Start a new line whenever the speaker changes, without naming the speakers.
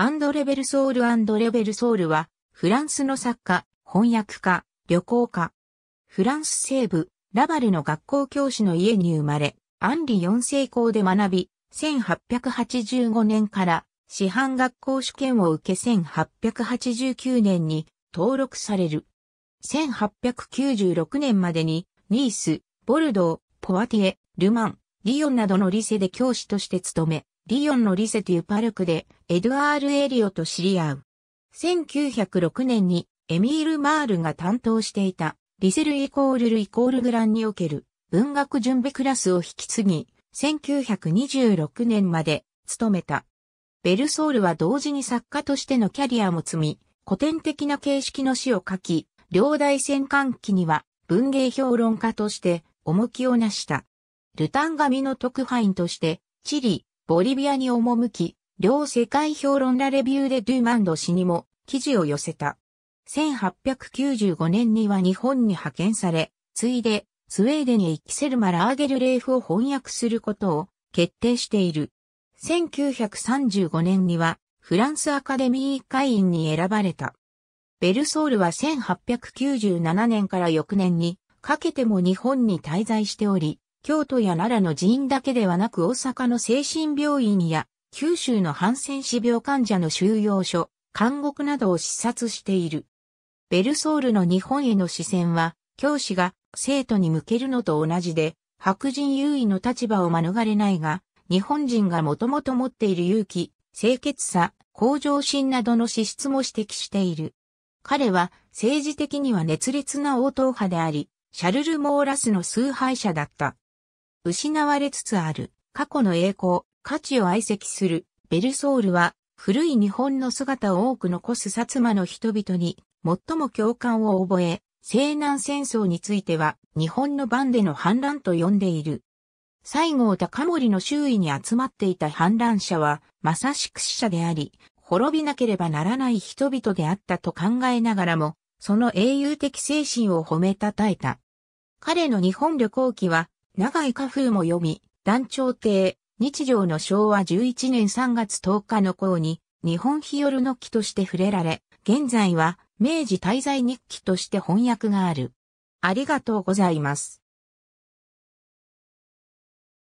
アンドレ・ベルソール・アンドレ・ベルソールは、フランスの作家、翻訳家、旅行家。フランス西部、ラバルの学校教師の家に生まれ、アンリ4世校で学び、1885年から師範学校試験を受け1889年に登録される。1896年までにニース、ボルドー、ポワティエ、ルマン、リオンなどのリセで教師として務め、リヨンのリセティュパルクでエドアール・エリオと知り合う。1906年にエミール・マールが担当していたリセルイコールルイコールグランにおける文学準備クラスを引き継ぎ、1926年まで務めた。ベルソールは同時に作家としてのキャリアも積み、古典的な形式の詩を書き、両大戦艦期には文芸評論家として重きをなした。ルタン紙の特派員として、チリ、ボリビアに赴き、両世界評論ラレビューでドゥマンド氏にも記事を寄せた。1895年には日本に派遣され、ついで、スウェーデンへ行きセルマ・ラーゲルレーフを翻訳することを決定している。1935年にはフランスアカデミー会員に選ばれた。ベルソールは1897年から翌年にかけても日本に滞在しており、京都や奈良の寺院だけではなく大阪の精神病院や九州のハンセン氏病患者の収容所、監獄などを視察している。ベルソールの日本への視線は、教師が生徒に向けるのと同じで、白人優位の立場を免れないが、日本人がもともと持っている勇気、清潔さ、向上心などの資質も指摘している。彼は政治的には熱烈な応答派であり、シャルル・モーラスの崇拝者だった。失われつつある過去の栄光、価値を愛席するベルソールは古い日本の姿を多く残す薩摩の人々に最も共感を覚え、西南戦争については日本の番での反乱と呼んでいる。西郷隆盛の周囲に集まっていた反乱者はまさしく死者であり、滅びなければならない人々であったと考えながらも、その英雄的精神を褒めたたえた。彼の日本旅行記は長井家風も読み、団長亭、日常の昭和11年3月10日の頃に、日本日和の記として触れられ、現在は明治滞在日記として翻訳がある。ありがとうございます。